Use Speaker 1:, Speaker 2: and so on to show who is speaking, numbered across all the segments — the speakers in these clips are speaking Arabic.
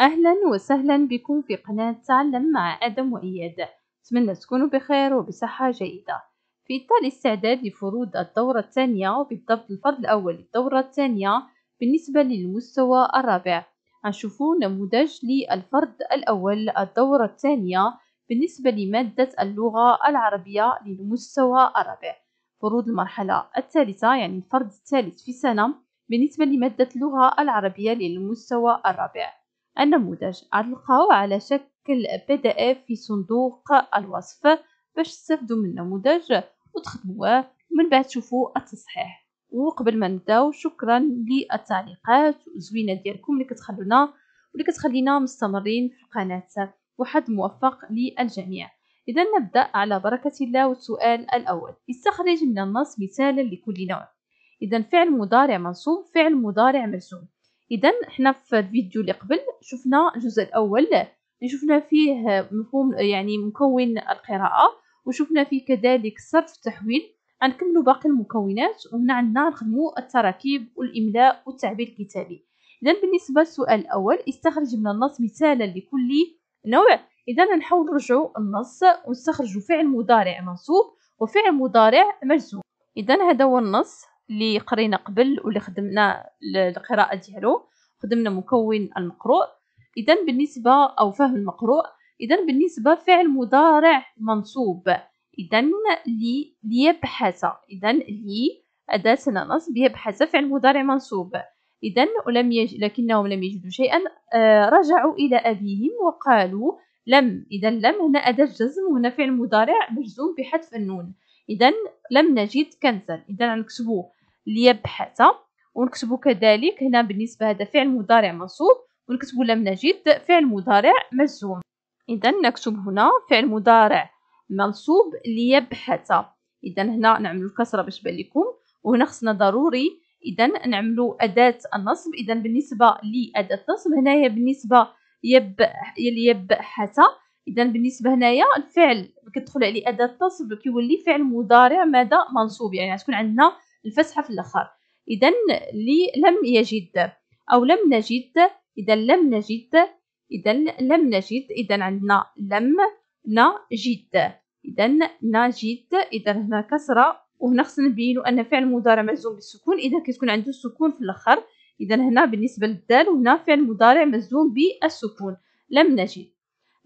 Speaker 1: أهلا وسهلا بكم في قناة تعلم مع آدم وإياد أتمنى تكونوا بخير وبصحة جيدة في إطار الاستعداد لفروض الدورة الثانية وبالضبط الفرض الأول للدورة الثانية بالنسبة للمستوى الرابع هنشوفوا نموذج للفرض الأول الدورة الثانية بالنسبة لمادة اللغة العربية للمستوى الرابع فروض المرحلة الثالثة يعني الفرض الثالث في سنة بالنسبة لمادة اللغة العربية للمستوى الرابع النموذج علقه على شكل PDF في صندوق الوصف باش تستافدوا من النموذج وتخدموه من بعد تشوفوا التصحيح وقبل ما نبداو شكرا للتعليقات الزوينه ديالكم اللي كتخلونا واللي كتخلينا مستمرين في القناه وحد موفق للجميع اذا نبدا على بركه الله والسؤال الاول استخرج من النص مثالا لكل نوع اذا فعل مضارع منصوب فعل مضارع مجزوم اذا احنا في الفيديو اللي قبل شفنا الجزء الاول اللي شفنا فيه مفهوم يعني مكون القراءه وشفنا فيه كذلك صرف تحويل غنكملوا باقي المكونات وهنا عندنا نخدموا التراكيب والاملاء والتعبير الكتابي اذا بالنسبه للسؤال الاول استخرج من النص مثالا لكل نوع اذا نحاول نرجعوا النص ونستخرج فعل مضارع منصوب وفعل مضارع مجزوم اذا هذا هو النص اللي قرينا قبل واللي خدمنا القراءه ديالو خدمنا مكون المقروء إذا بالنسبة أو فهم المقروء إذا بالنسبة فعل مضارع منصوب إذا لي ليبحث إذا لي أداة نصب يبحث فعل مضارع منصوب إذا ولم يج... لكنهم لم يجدوا شيئا آه رجعوا إلى أبيهم وقالوا لم إذا لم هنا أداة جزم وهنا فعل مضارع مجزوم بحذف النون إذا لم نجد كنزا إذا نكتبوا ليبحث ونكتبو كذلك هنا بالنسبة هذا فعل مضارع منصوب ونكتبو لم نجد فعل مضارع مجزوم إذا نكتب هنا فعل مضارع منصوب ليبحث إذا هنا نعملو الكسرة باش تبان لكم وهنا خصنا ضروري إذا نعملو أداة النصب إذا بالنسبة لأداة النصب هنايا بالنسبة يب ليبحث إذا بالنسبة هنايا الفعل كتدخل عليه أداة النصب كيولي فعل مضارع ماذا منصوب يعني غتكون عندنا الفتحة في الآخر إذا لم يجد أو لم نجد إذا لم نجد إذا لم نجد إذا عندنا لم نجد إذا نجد إذا هنا كسرة وهنا خصنا نبينو أن فعل مضارع مجزوم بالسكون إذا كتكون عنده السكون في الآخر إذا هنا بالنسبة للدال وهنا فعل مضارع مجزوم بالسكون لم نجد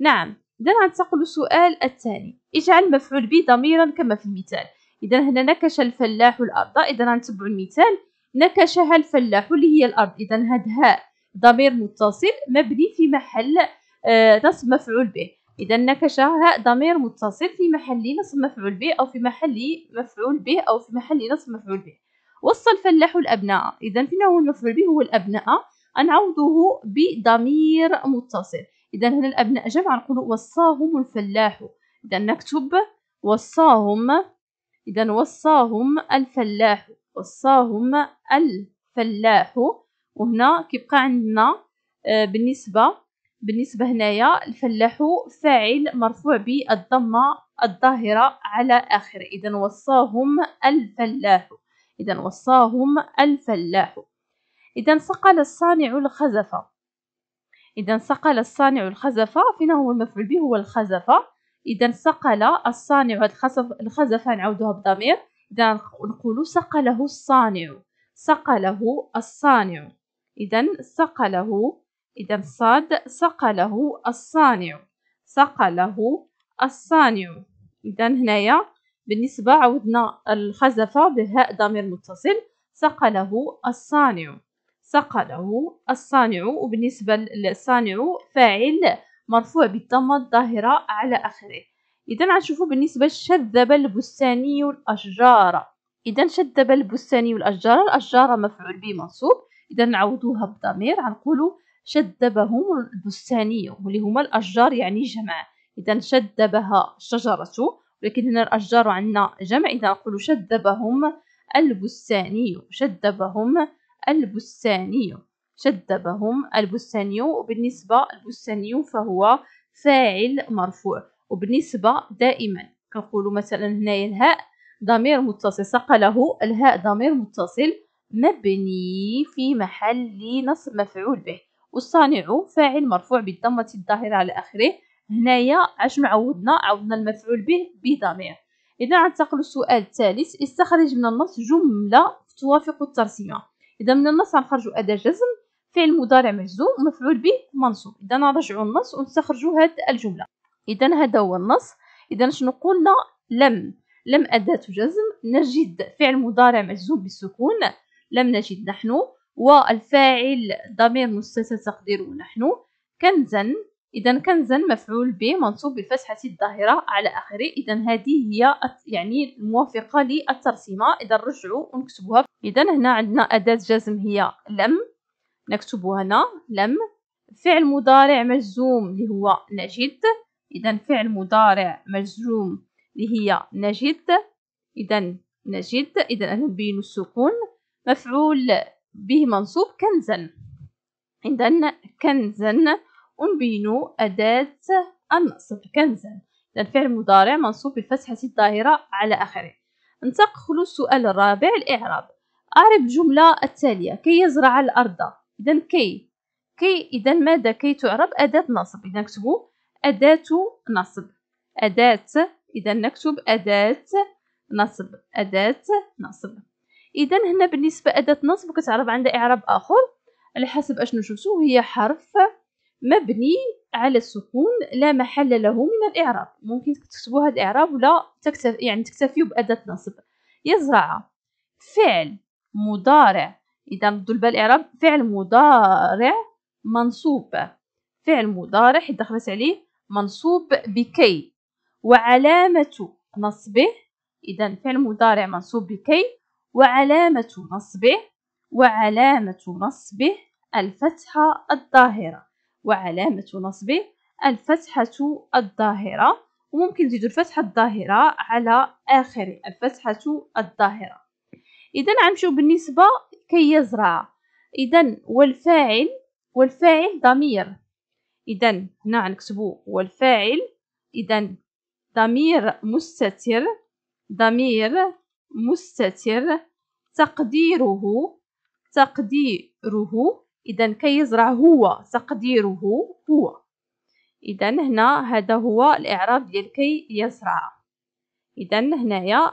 Speaker 1: نعم إذا غنتقل السؤال الثاني اجعل مفعول به ضميرا كما في المثال إذا هنا نكش الفلاح الأرض إذا غنتبعو المثال نكشها الفلاح اللي هي الأرض إذا هاد هاء ضمير متصل مبني في محل آه، نصب مفعول به إذا نكشها ضمير متصل في محل نصب مفعول به أو في محل مفعول به أو في محل نصب مفعول به وصى الفلاح الأبناء إذا فينا هو المفعول به هو الأبناء نعوضه بضمير متصل إذا هنا الأبناء جمع نقول وصاهم الفلاح إذا نكتب وصاهم إذا وصاهم الفلاح وصاهم الفلاح وهنا كيبقى عندنا آه، بالنسبة بالنسبة هنايا الفلاح فاعل مرفوع بالضمة الظاهرة على آخر إذا وصاهم الفلاح إذا وصاهم الفلاح إذا صقل الصانع الخزفة إذا صقل الصانع الخزفة فينا هو المفعول به هو الخزفة إذا صقل الصانع الخزفة نعودها بضمير إذا نقول سقله الصانع سقله الصانع إذا سقله إذا صاد سقله الصانع سقله الصانع إذا هنايا بالنسبة عودنا الخزفة بالهاء ضمير متصل سقله الصانع سقله الصانع وبالنسبة للصانع فاعل مرفوع بالضمة الظاهرة على آخره إذا غنشوفو بالنسبة للشذب البستاني الأشجار إذا شذب البستاني الأشجار الأشجار مفعول به منصوب إذا نعوضوها بالضمير غنقولو شذبهم البستاني واللي هما الأشجار يعني جمع إذا شذبها الشجرة ولكن هنا الأشجار عندنا جمع إذا نقولو شذبهم البستاني شذبهم البستاني شذبهم البستاني وبالنسبة البستاني فهو فاعل مرفوع وبالنسبه دائما كنقولوا مثلا هنايا الهاء ضمير متصل سقله الهاء ضمير متصل مبني في محل نصب مفعول به والصانع فاعل مرفوع بالضمة الظاهرة على آخره هنايا عشنا معودنا عودنا المفعول به بضمير إذا ننتقل السؤال الثالث استخرج من النص جملة توافق الترسيمة إذا من النص نخرجوا أداة جزم فعل مضارع مجزوم مفعول به منصوب إذا نرجعوا النص ونستخرجوا هاد الجملة إذا هذا هو النص إذا شنو قلنا لم لم أداة جزم نجد فعل مضارع مجزوم بالسكون لم نجد نحن والفاعل ضمير مستتر تقديره نحن كنزا إذا كنزا مفعول به منصوب بالفتحة الظاهرة على آخره إذا هذه هي يعني الموافقة للترسيمة إذا نرجعوا ونكتبوها إذا هنا عندنا أداة جزم هي لم نكتبها هنا لم فعل مضارع مجزوم اللي هو نجد إذا فعل مضارع مجزوم اللي هي نجد إذا نجد إذا أنا نبين السكون مفعول به منصوب كنزا إذا كنزا أنبين أداة النصب كنزا إذا فعل مضارع منصوب بالفتحة الظاهرة على آخره ننتقل السؤال الرابع الإعراب أعرب الجملة التالية كي يزرع الأرض إذا كي كي إذا ماذا كي تعرب أداة نصب إذا نكتبو أداة نصب أداة إذا نكتب أداة نصب أداة نصب إذا هنا بالنسبة أداة نصب كتعرف عندها إعراب آخر على حسب أشنو شفتو هي حرف مبني على السكون لا محل له من الإعراب ممكن تكتبوا هذا الإعراب ولا تكتف يعني تكتفيوا بأداة نصب يزرع فعل مضارع إذا ردوا البال إعراب فعل مضارع منصوب فعل مضارع حيت دخلت عليه منصوب بكي وعلامة نصبه إذا فعل مضارع منصوب بكي وعلامة نصبه وعلامة نصبه الفتحة الظاهرة وعلامة نصبه الفتحة الظاهرة وممكن تزيدوا الفتحة الظاهرة على آخر الفتحة الظاهرة إذا غنمشيو بالنسبة كي يزرع إذا والفاعل والفاعل ضمير إذا هنا غنكتبو هو الفاعل إذا ضمير مستتر ضمير مستتر تقديره تقديره إذا كيزرع هو تقديره هو إذا هنا هذا هو الإعراب ديال كي يزرع إذا هنايا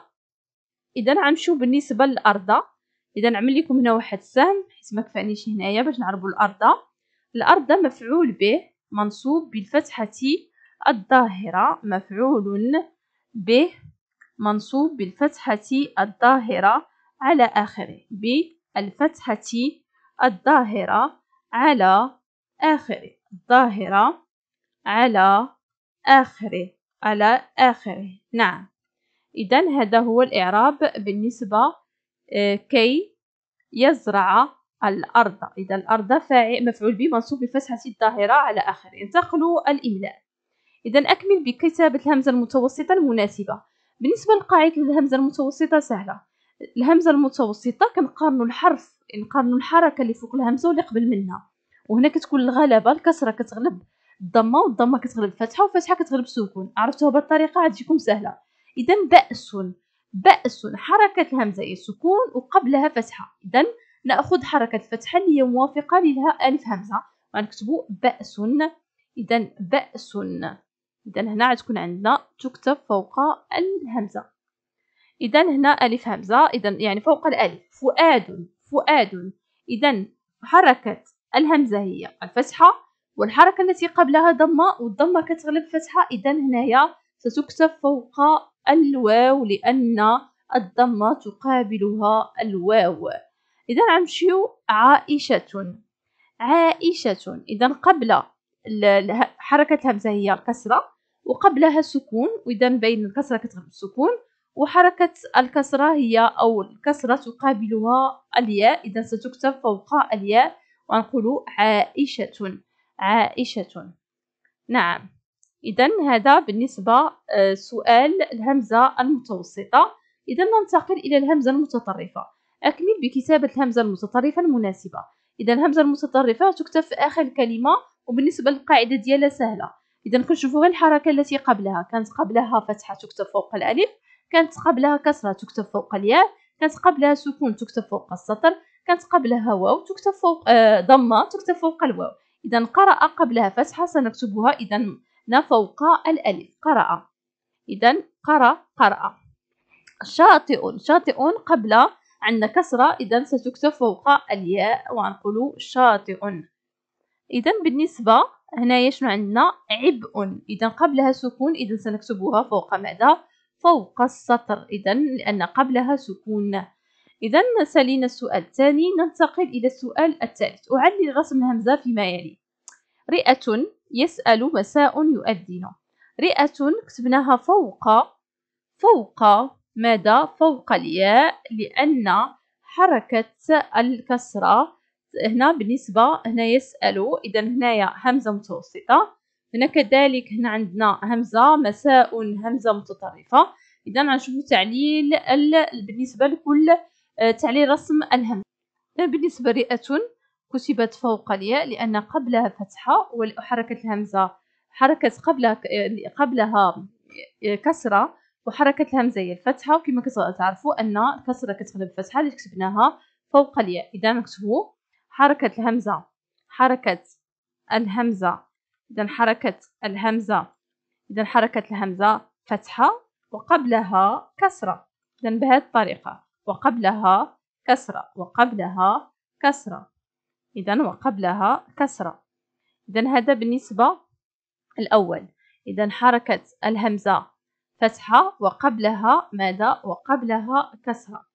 Speaker 1: إذا غنمشيو بالنسبة للأرض إذا نعمل لكم هنا واحد السهم حيت ما كفانيش هنايا باش نعربوا الأرض الأرض مفعول به منصوب بالفتحة الظاهرة مفعول به منصوب بالفتحة الظاهرة على آخره بالفتحة الظاهرة على آخره الظاهرة على آخره على آخره نعم إذا هذا هو الإعراب بالنسبة آه، كي يزرع الأرض إذا الأرض فاعل مفعول به منصوب بفتحة الظاهرة على آخر انتقلوا الإملاء إذا أكمل بكتابة الهمزة المتوسطة المناسبة بالنسبة لقاعدة الهمزة المتوسطة سهلة الهمزة المتوسطة كنقارنوا الحرف نقارنوا الحركة اللي فوق الهمزة واللي قبل منها وهنا كتكون الغلبة الكسرة كتغلب الضمة والضمة كتغلب فتحة والفتحة كتغلب سكون عرفتوها بهاد الطريقة غتجيكم سهلة إذا بأس بأس حركة الهمزة هي سكون وقبلها فتحة إذا نأخذ حركة الفتحة اللي هي موافقة للها ألف همزة غنكتبو بأس إذا بأس إذا هنا غتكون عندنا تكتب فوق الهمزة إذا هنا ألف همزة إذا يعني فوق الألف فؤاد فؤاد إذا حركة الهمزة هي الفتحة والحركة التي قبلها ضمة والضمة كتغلب فتحة إذا هنايا ستكتب فوق الواو لأن الضمة تقابلها الواو إذا غنمشيو عائشة عائشة إذا قبل حركة الهمزة هي الكسرة وقبلها سكون وإذا بين الكسرة كتغلب السكون وحركة الكسرة هي أو الكسرة تقابلها الياء إذا ستكتب فوق الياء ونقول عائشة عائشة نعم إذا هذا بالنسبة آه، سؤال الهمزة المتوسطة إذا ننتقل إلى الهمزة المتطرفة أكمل بكتابة الهمزة المتطرفة المناسبة إذا الهمزة المتطرفة تكتب في آخر الكلمة وبالنسبة للقاعدة ديالها سهلة إذا كنشوفو غير الحركة التي قبلها كانت قبلها فتحة تكتب فوق الألف كانت قبلها كسرة تكتب فوق الياء كانت قبلها سكون تكتب فوق السطر كانت قبلها واو تكتب فوق آه، ضمة تكتب فوق الواو إذا قرأ قبلها فتحة سنكتبها إذا فوق الألف قرأ إذا قرأ قرأ شاطئ شاطئ قبل عندنا كسرة إذا ستكتب فوق الياء ونقول شاطئ إذا بالنسبة هنايا شنو عندنا عبء إذا قبلها سكون إذا سنكتبها فوق ماذا فوق السطر إذا لأن قبلها سكون إذا سالينا السؤال الثاني ننتقل إلى السؤال الثالث أعلل رسم الهمزة فيما يلي رئة يسأل مساء يؤذن رئة كتبناها فوق فوق ماذا فوق الياء لأن حركة الكسرة هنا بالنسبة هنا يسأل إذا هنايا همزة متوسطة هنا كذلك هنا عندنا همزة مساء همزة متطرفة إذا غنشوفو تعليل بالنسبة لكل آه، تعليل رسم الهمزة بالنسبة رئة كتبت فوق الياء لأن قبلها فتحة وحركة الهمزة حركة قبلها قبلها آه، كسرة وحركة الهم زي الفتحة وكما كسر تعرفوا أن الكسرة كتغلب الفتحة اللي كتبناها فوق الياء إذا نكتبو حركة الهمزة حركة الهمزة إذا حركة الهمزة إذا حركة الهمزة فتحة وقبلها كسرة إذا بهذه الطريقة وقبلها كسرة وقبلها كسرة إذا وقبلها كسرة إذا هذا بالنسبة الأول إذا حركة الهمزة فتحة وقبلها ماذا وقبلها كسرة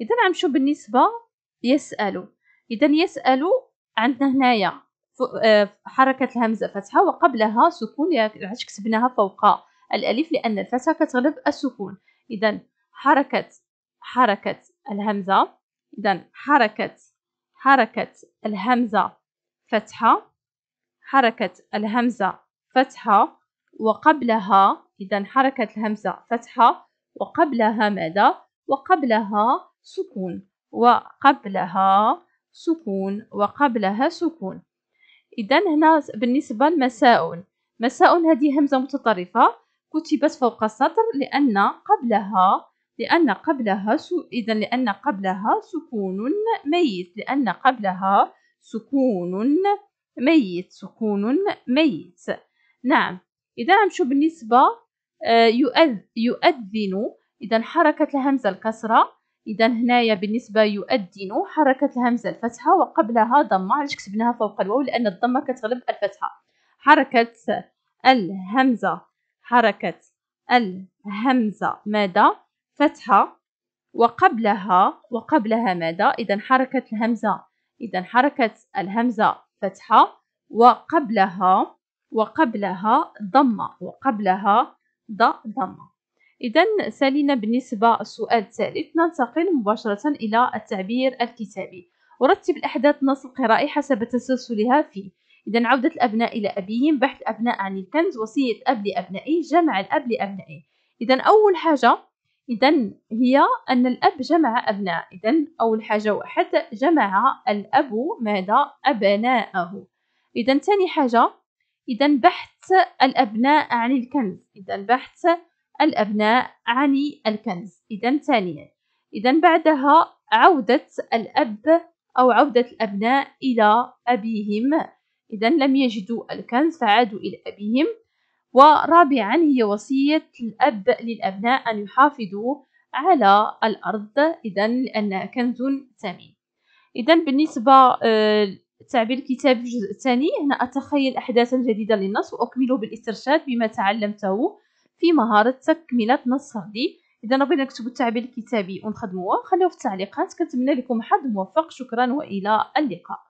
Speaker 1: إذا شو بالنسبة يسأل إذا يسأل عندنا هنايا آه، حركة الهمزة فتحة وقبلها سكون علاش كتبناها فوق الألف لأن الفتحة كتغلب السكون إذا حركة حركة الهمزة إذا حركة حركة الهمزة فتحة حركة الهمزة فتحة وقبلها إذا حركة الهمزة فتحة وقبلها ماذا؟ وقبلها سكون وقبلها سكون وقبلها سكون إذا هنا بالنسبة لمساء مساء هذه همزة متطرفة كتبت فوق السطر لأن قبلها لأن قبلها سو... إذا لأن قبلها سكون ميت لأن قبلها سكون ميت سكون ميت نعم إذا نمشو بالنسبة آه، يؤذن إذا حركة الهمزة الكسرة إذا هنايا بالنسبة يؤذن حركة الهمزة الفتحة وقبلها ضمة علاش كتبناها فوق الواو لأن الضمة كتغلب الفتحة حركة الهمزة حركة الهمزة ماذا فتحة وقبلها وقبلها ماذا إذا حركة الهمزة إذا حركة الهمزة فتحة وقبلها وقبلها ضمة وقبلها ض ضم إذا سالينا بالنسبة السؤال الثالث ننتقل مباشرة إلى التعبير الكتابي ورتب الأحداث نص القراءة حسب تسلسلها فيه إذا عودة الأبناء إلى أبيهم بحث الأبناء عن الكنز وصية اب لأبنائه جمع الأب لأبنائه إذا أول حاجة إذا هي أن الأب جمع أبناء إذا أول حاجة واحد جمع الأب ماذا أبناءه إذا ثاني حاجة إذا بحث الأبناء عن الكنز إذا بحث الأبناء عن الكنز إذا ثانيا إذا بعدها عودة الأب أو عودة الأبناء إلى أبيهم إذا لم يجدوا الكنز فعادوا إلى أبيهم ورابعا هي وصية الأب للأبناء أن يحافظوا على الأرض إذا لأنها كنز ثمين إذا بالنسبة آه، تعبير الكتابي الجزء الثاني هنا أتخيل أحداثا جديدة للنص وأكمله بالاسترشاد بما تعلمته في مهارة تكملة نص فردي إذا بغينا نكتبوا التعبير الكتابي ونخدموه خليوه في التعليقات كنتمنى لكم حظ موفق شكرا وإلى اللقاء